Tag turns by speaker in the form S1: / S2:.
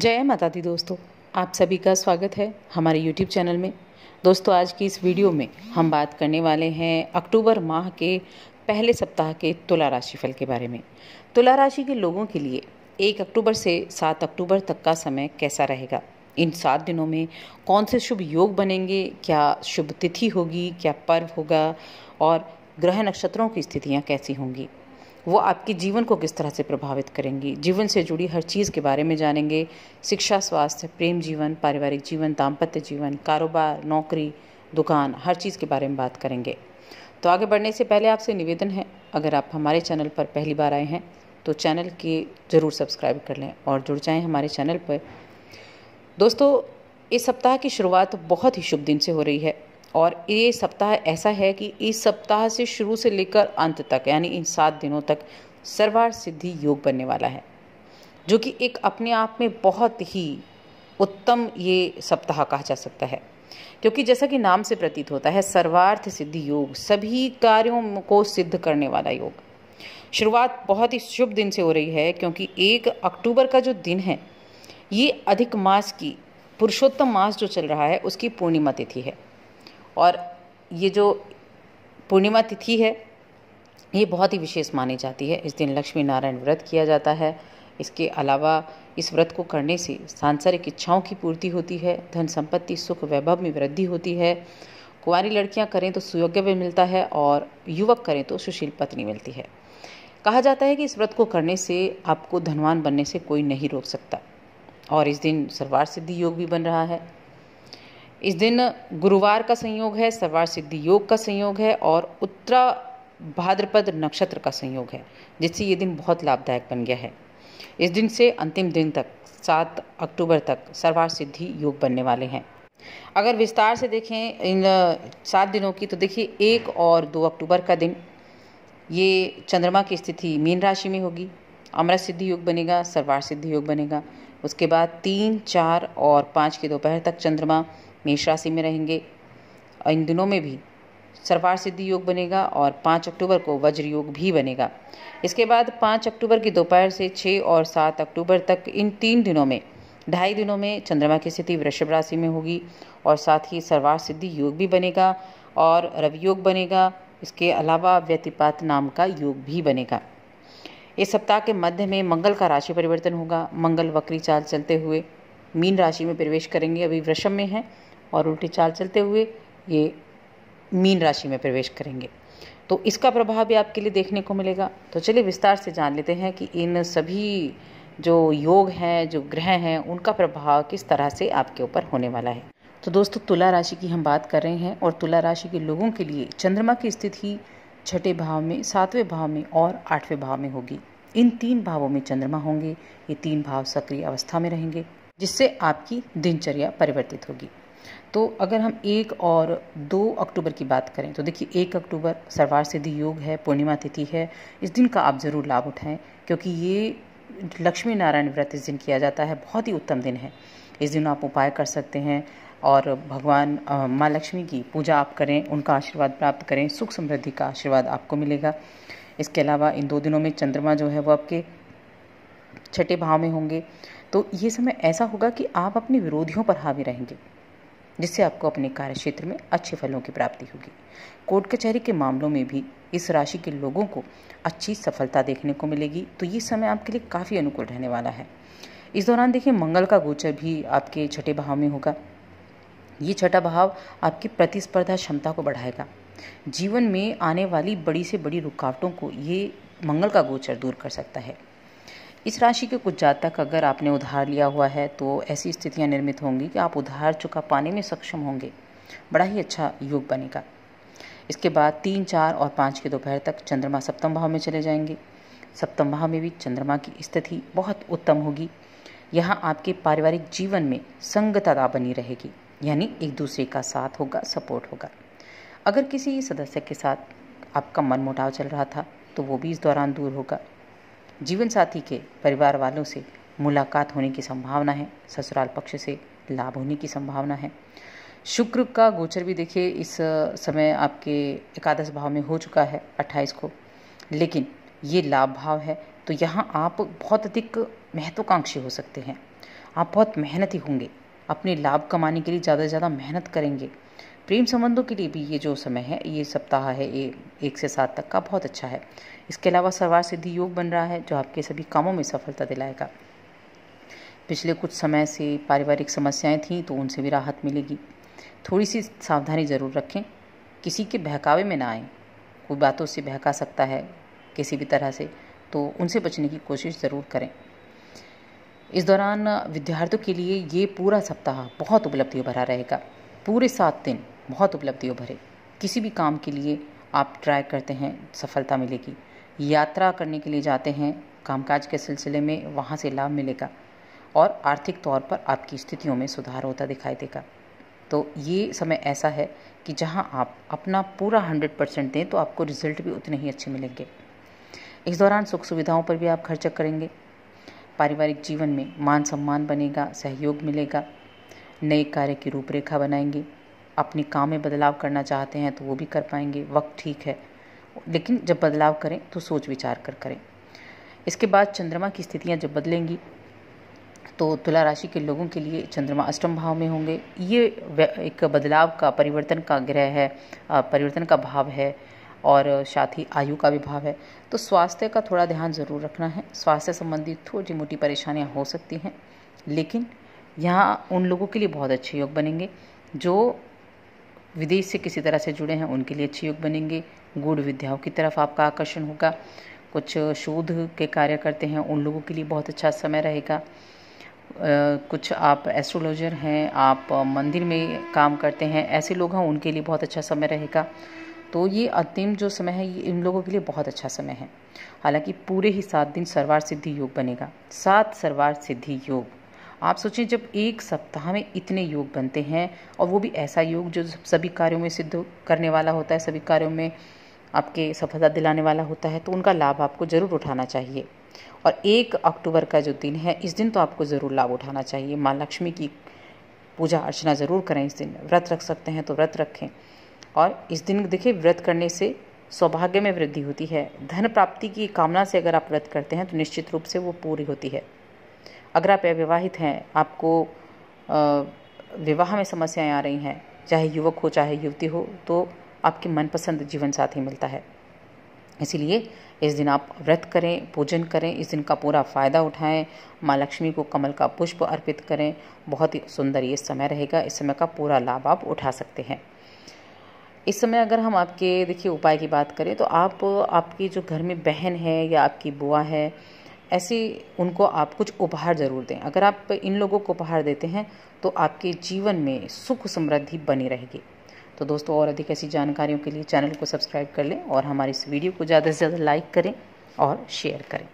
S1: जय माता दी दोस्तों आप सभी का स्वागत है हमारे YouTube चैनल में दोस्तों आज की इस वीडियो में हम बात करने वाले हैं अक्टूबर माह के पहले सप्ताह के तुला राशि फल के बारे में तुला राशि के लोगों के लिए एक अक्टूबर से सात अक्टूबर तक का समय कैसा रहेगा इन सात दिनों में कौन से शुभ योग बनेंगे क्या शुभ तिथि होगी क्या पर्व होगा और ग्रह नक्षत्रों की स्थितियाँ कैसी होंगी वो आपके जीवन को किस तरह से प्रभावित करेंगी जीवन से जुड़ी हर चीज़ के बारे में जानेंगे शिक्षा स्वास्थ्य प्रेम जीवन पारिवारिक जीवन दाम्पत्य जीवन कारोबार नौकरी दुकान हर चीज़ के बारे में बात करेंगे तो आगे बढ़ने से पहले आपसे निवेदन है अगर आप हमारे चैनल पर पहली बार आए हैं तो चैनल की ज़रूर सब्सक्राइब कर लें और जुड़ जाएं हमारे चैनल पर दोस्तों इस सप्ताह की शुरुआत बहुत ही शुभ दिन से हो रही है और ये सप्ताह ऐसा है कि इस सप्ताह से शुरू से लेकर अंत तक यानी इन सात दिनों तक सर्वार सिद्धि योग बनने वाला है जो कि एक अपने आप में बहुत ही उत्तम ये सप्ताह कहा जा सकता है क्योंकि जैसा कि नाम से प्रतीत होता है सर्वार्थ सिद्धि योग सभी कार्यों को सिद्ध करने वाला योग शुरुआत बहुत ही शुभ दिन से हो रही है क्योंकि एक अक्टूबर का जो दिन है ये अधिक मास की पुरुषोत्तम मास जो चल रहा है उसकी पूर्णिमा तिथि है और ये जो पूर्णिमा तिथि है ये बहुत ही विशेष मानी जाती है इस दिन लक्ष्मी नारायण व्रत किया जाता है इसके अलावा इस व्रत को करने से सांसारिक इच्छाओं की पूर्ति होती है धन संपत्ति सुख वैभव में वृद्धि होती है कुंवारी लड़कियां करें तो सुयोग्य भी मिलता है और युवक करें तो सुशील पत्नी मिलती है कहा जाता है कि इस व्रत को करने से आपको धनवान बनने से कोई नहीं रोक सकता और इस दिन सर्वार सिद्धि योग भी बन रहा है इस दिन गुरुवार का संयोग है सवार सिद्धि योग का संयोग है और उत्तरा भाद्रपद नक्षत्र का संयोग है जिससे ये दिन बहुत लाभदायक बन गया है इस दिन से अंतिम दिन तक सात अक्टूबर तक सर्वार सिद्धि योग बनने वाले हैं अगर विस्तार से देखें इन सात दिनों की तो देखिए एक और दो अक्टूबर का दिन ये चंद्रमा की स्थिति मीन राशि में होगी अमृत सिद्धि योग बनेगा सर्वार सिद्धि योग बनेगा उसके बाद तीन चार और पाँच की दोपहर तक चंद्रमा मेष राशि में रहेंगे और इन दिनों में भी सर्वार सिद्धि योग बनेगा और पाँच अक्टूबर को वज्र योग भी बनेगा इसके बाद पाँच अक्टूबर की दोपहर से छः और सात अक्टूबर तक इन तीन दिनों में ढाई दिनों में चंद्रमा की स्थिति वृषभ राशि में होगी और साथ ही सर्वार सिद्धि योग भी बनेगा और रवि योग बनेगा इसके अलावा व्यतिपात नाम का योग भी बनेगा इस सप्ताह के मध्य में मंगल का राशि परिवर्तन होगा मंगल वक्री चाल चलते हुए मीन राशि में प्रवेश करेंगे अभी वृषभ में हैं और उल्टी चाल चलते हुए ये मीन राशि में प्रवेश करेंगे तो इसका प्रभाव भी आपके लिए देखने को मिलेगा तो चलिए विस्तार से जान लेते हैं कि इन सभी जो योग हैं जो ग्रह हैं उनका प्रभाव किस तरह से आपके ऊपर होने वाला है तो दोस्तों तुला राशि की हम बात कर रहे हैं और तुला राशि के लोगों के लिए चंद्रमा की स्थिति छठे भाव में सातवें भाव में और आठवें भाव में होगी इन तीन भावों में चंद्रमा होंगे ये तीन भाव सक्रिय अवस्था में रहेंगे जिससे आपकी दिनचर्या परिवर्तित होगी तो अगर हम एक और दो अक्टूबर की बात करें तो देखिए एक अक्टूबर सरवार सिद्धि योग है पूर्णिमा तिथि है इस दिन का आप ज़रूर लाभ उठाएं क्योंकि ये लक्ष्मी नारायण व्रत इस दिन किया जाता है बहुत ही उत्तम दिन है इस दिन आप उपाय कर सकते हैं और भगवान माँ लक्ष्मी की पूजा आप करें उनका आशीर्वाद प्राप्त करें सुख समृद्धि का आशीर्वाद आपको मिलेगा इसके अलावा इन दो दिनों में चंद्रमा जो है वो आपके छठे भाव में होंगे तो ये समय ऐसा होगा कि आप अपने विरोधियों पर हावी रहेंगे जिससे आपको अपने कार्य क्षेत्र में अच्छे फलों की प्राप्ति होगी कोर्ट कचहरी के मामलों में भी इस राशि के लोगों को अच्छी सफलता देखने को मिलेगी तो ये समय आपके लिए काफ़ी अनुकूल रहने वाला है इस दौरान देखिए मंगल का गोचर भी आपके छठे भाव में होगा ये छठा भाव आपकी प्रतिस्पर्धा क्षमता को बढ़ाएगा जीवन में आने वाली बड़ी से बड़ी रुकावटों को ये मंगल का गोचर दूर कर सकता है इस राशि के कुछ जातक अगर आपने उधार लिया हुआ है तो ऐसी स्थितियां निर्मित होंगी कि आप उधार चुका पाने में सक्षम होंगे बड़ा ही अच्छा योग बनेगा इसके बाद तीन चार और पाँच के दोपहर तक चंद्रमा सप्तम भाव में चले जाएंगे सप्तम भाव में भी चंद्रमा की स्थिति बहुत उत्तम होगी यहाँ आपके पारिवारिक जीवन में संगतता बनी रहेगी यानी एक दूसरे का साथ होगा सपोर्ट होगा अगर किसी सदस्य के साथ आपका मनमुटाव चल रहा था तो वो भी इस दौरान दूर होगा जीवन साथी के परिवार वालों से मुलाकात होने की संभावना है ससुराल पक्ष से लाभ होने की संभावना है शुक्र का गोचर भी देखिए इस समय आपके एकादश भाव में हो चुका है अट्ठाईस को लेकिन ये लाभ भाव है तो यहाँ आप बहुत अधिक महत्वाकांक्षी हो सकते हैं आप बहुत मेहनती होंगे अपने लाभ कमाने के लिए ज़्यादा से ज़्यादा मेहनत करेंगे प्रेम संबंधों के लिए भी ये जो समय है ये सप्ताह है ये एक से सात तक का बहुत अच्छा है इसके अलावा सर्वार सिद्धि योग बन रहा है जो आपके सभी कामों में सफलता दिलाएगा पिछले कुछ समय से पारिवारिक समस्याएं थीं तो उनसे भी राहत मिलेगी थोड़ी सी सावधानी ज़रूर रखें किसी के बहकावे में ना आए कोई बातों से बहका सकता है किसी भी तरह से तो उनसे बचने की कोशिश ज़रूर करें इस दौरान विद्यार्थियों के लिए ये पूरा सप्ताह बहुत उपलब्धियों भरा रहेगा पूरे सात दिन बहुत उपलब्धियों भरे किसी भी काम के लिए आप ट्राई करते हैं सफलता मिलेगी यात्रा करने के लिए जाते हैं कामकाज के सिलसिले में वहाँ से लाभ मिलेगा और आर्थिक तौर पर आपकी स्थितियों में सुधार होता दिखाई देगा तो ये समय ऐसा है कि जहाँ आप अपना पूरा हंड्रेड परसेंट दें तो आपको रिजल्ट भी उतने ही अच्छे मिलेंगे इस दौरान सुख सुविधाओं पर भी आप खर्चा करेंगे पारिवारिक जीवन में मान सम्मान बनेगा सहयोग मिलेगा नए कार्य की रूपरेखा बनाएंगे अपने काम में बदलाव करना चाहते हैं तो वो भी कर पाएंगे वक्त ठीक है लेकिन जब बदलाव करें तो सोच विचार कर करें इसके बाद चंद्रमा की स्थितियाँ जब बदलेंगी तो तुला राशि के लोगों के लिए चंद्रमा अष्टम भाव में होंगे ये एक बदलाव का परिवर्तन का ग्रह है परिवर्तन का भाव है और साथ ही आयु का भी भाव है तो स्वास्थ्य का थोड़ा ध्यान ज़रूर रखना है स्वास्थ्य संबंधी थोड़ी मोटी परेशानियाँ हो सकती हैं लेकिन यहाँ उन लोगों के लिए बहुत अच्छे योग बनेंगे जो विदेश से किसी तरह से जुड़े हैं उनके लिए अच्छे योग बनेंगे गुड़ विद्याओं की तरफ आपका आकर्षण होगा कुछ शोध के कार्य करते हैं उन लोगों के लिए बहुत अच्छा समय रहेगा कुछ आप एस्ट्रोलॉजर हैं आप मंदिर में काम करते हैं ऐसे लोग हैं उनके लिए बहुत अच्छा समय रहेगा तो ये अंतिम जो समय है ये इन लोगों के लिए बहुत अच्छा समय है हालांकि पूरे ही सात दिन सर्वार सिद्धि योग बनेगा सात सर्वार सिद्धि योग आप सोचें जब एक सप्ताह में इतने योग बनते हैं और वो भी ऐसा योग जो सभी कार्यों में सिद्ध करने वाला होता है सभी कार्यों में आपके सफलता दिलाने वाला होता है तो उनका लाभ आपको ज़रूर उठाना चाहिए और एक अक्टूबर का जो दिन है इस दिन तो आपको ज़रूर लाभ उठाना चाहिए माँ लक्ष्मी की पूजा अर्चना ज़रूर करें इस दिन व्रत रख सकते हैं तो व्रत रखें और इस दिन देखिए व्रत करने से सौभाग्य में वृद्धि होती है धन प्राप्ति की कामना से अगर आप व्रत करते हैं तो निश्चित रूप से वो पूरी होती है अगर आप अविवाहित हैं आपको विवाह में समस्याएं आ रही हैं चाहे युवक हो चाहे युवती हो तो आपके मनपसंद जीवन साथी मिलता है इसीलिए इस दिन आप व्रत करें पूजन करें इस दिन का पूरा फ़ायदा उठाएं माँ लक्ष्मी को कमल का पुष्प अर्पित करें बहुत ही सुंदर ये समय रहेगा इस समय का पूरा लाभ आप उठा सकते हैं इस समय अगर हम आपके देखिए उपाय की बात करें तो आप आपकी जो घर में बहन है या आपकी बुआ है ऐसी उनको आप कुछ उपहार ज़रूर दें अगर आप इन लोगों को उपहार देते हैं तो आपके जीवन में सुख समृद्धि बनी रहेगी तो दोस्तों और अधिक ऐसी जानकारियों के लिए चैनल को सब्सक्राइब कर लें और हमारी इस वीडियो को ज़्यादा से ज़्यादा लाइक करें और शेयर करें